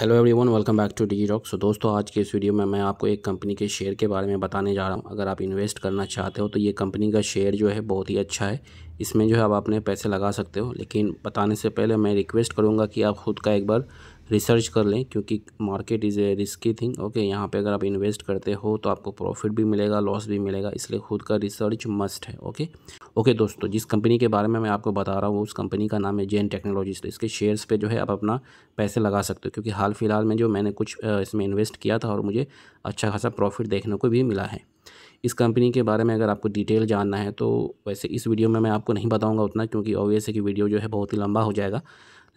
hello everyone welcome back to Digitalk so दोस्तों आज के इस वीडियो में मैं आपको एक कंपनी के शेयर के बारे में बताने जा रहा हूँ अगर आप इन्वेस्ट करना चाहते हो तो ये कंपनी का शेयर जो है बहुत ही अच्छा है इसमें जो है आप अपने पैसे लगा सकते हो लेकिन बताने से पहले मैं रिक्वेस्ट करूँगा कि आप खुद का एक बार रिसर्च कर लें क्योंकि market is a risky thing okay यहाँ पर अगर आप इन्वेस्ट करते हो तो आपको प्रॉफिट भी मिलेगा लॉस भी मिलेगा इसलिए खुद का रिसर्च मस्ट है ओके ओके दोस्तों जिस कंपनी के बारे में मैं आपको बता रहा हूँ उस कंपनी का नाम है जे टेक्नोलॉजीज तो इसके शेयर्स पे जो है आप अपना पैसे लगा सकते हो क्योंकि हाल फिलहाल में जो मैंने कुछ इसमें इन्वेस्ट किया था और मुझे अच्छा खासा प्रॉफिट देखने को भी मिला है इस कंपनी के बारे में अगर आपको डिटेल जानना है तो वैसे इस वीडियो में मैं आपको नहीं बताऊँगा उतना क्योंकि ऑब्वियस है कि वीडियो जो है बहुत ही लंबा हो जाएगा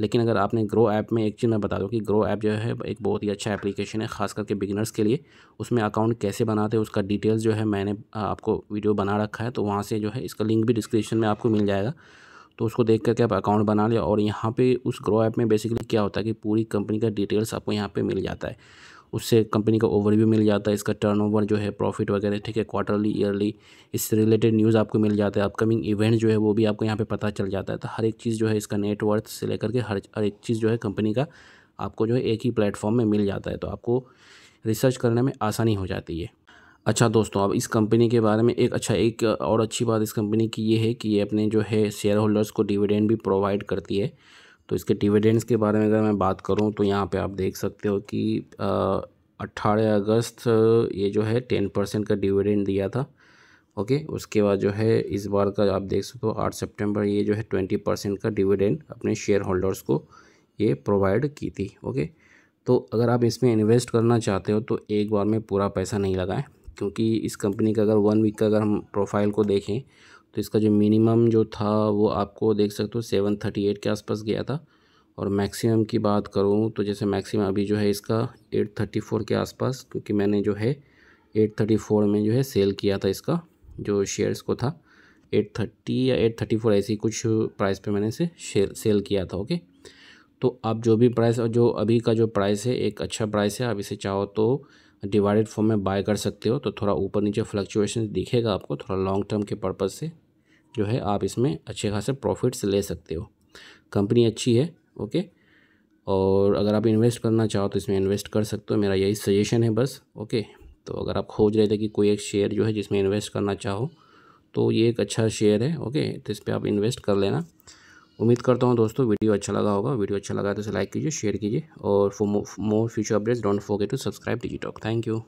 लेकिन अगर आपने ग्रो ऐप में एक चीज़ मैं बता दूँ कि ग्रो ऐप जो है एक बहुत ही अच्छा एप्लीकेशन है खास करके बिगिनर्स के लिए उसमें अकाउंट कैसे बनाते हैं उसका डिटेल्स जो है मैंने आपको वीडियो बना रखा है तो वहाँ से जो है इसका लिंक भी डिस्क्रिप्शन में आपको मिल जाएगा तो उसको देख करके आप अकाउंट बना लिया और यहाँ पे उस ग्रो ऐप में बेसिकली क्या होता है कि पूरी कंपनी का डिटेल्स आपको यहाँ पे मिल जाता है उससे कंपनी का ओवरव्यू मिल जाता है इसका टर्नओवर जो है प्रॉफिट वगैरह ठीक है क्वार्टरली ईयरली इससे रिलेटेड न्यूज़ आपको मिल जाता है अपकमिंग इवेंट जो है वो भी आपको यहाँ पे पता चल जाता है तो हर एक चीज़ जो है इसका नेटवर्थ से लेकर के हर हर एक चीज़ जो है कंपनी का आपको जो है एक ही प्लेटफॉर्म में मिल जाता है तो आपको रिसर्च करने में आसानी हो जाती है अच्छा दोस्तों अब इस कंपनी के बारे में एक अच्छा एक और अच्छी बात इस कंपनी की ये है कि ये अपने जो है शेयर होल्डर्स को डिविडेंड भी प्रोवाइड करती है तो इसके डिविडेंड्स के बारे में अगर मैं बात करूँ तो यहाँ पे आप देख सकते हो कि अट्ठारह अगस्त ये जो है टेन परसेंट का डिविडेंड दिया था ओके उसके बाद जो है इस बार का आप देख सकते हो आठ सितंबर ये जो है ट्वेंटी परसेंट का डिविडेंड अपने शेयर होल्डर्स को ये प्रोवाइड की थी ओके तो अगर आप इसमें इन्वेस्ट करना चाहते हो तो एक बार में पूरा पैसा नहीं लगाएं क्योंकि इस कंपनी का अगर वन वीक का अगर हम प्रोफाइल को देखें तो इसका जो मिनिमम जो था वो आपको देख सकते हो सेवन थर्टी एट के आसपास गया था और मैक्सिमम की बात करूँ तो जैसे मैक्सिमम अभी जो है इसका एट थर्टी फोर के आसपास क्योंकि मैंने जो है एट थर्टी फोर में जो है सेल किया था इसका जो शेयर्स को था एट थर्टी या एट थर्टी फोर ऐसी कुछ प्राइस पे मैंने इसे सेल किया था ओके तो आप जो भी प्राइस और जो अभी का जो प्राइस है एक अच्छा प्राइस है आप इसे चाहो तो डिवाइडेड फॉर्म में बाय कर सकते हो तो थोड़ा ऊपर नीचे फ्लक्चुएशन दिखेगा आपको थोड़ा लॉन्ग टर्म के पर्पज़ से जो है आप इसमें अच्छे खासे प्रॉफिट्स ले सकते हो कंपनी अच्छी है ओके और अगर आप इन्वेस्ट करना चाहो तो इसमें इन्वेस्ट कर सकते हो मेरा यही सजेशन है बस ओके तो अगर आप खोज रहे थे कि कोई एक शेयर जो है जिसमें इन्वेस्ट करना चाहो तो ये एक अच्छा शेयर है ओके तो इस पर आप इन्वेस्ट कर लेना उम्मीद करता हूँ दोस्तों वीडियो अच्छा लगा होगा वीडियो अच्छा लगा तो इसे लाइक कीजिए शेयर कीजिए और for more future updates don't forget to subscribe Digitalk thank you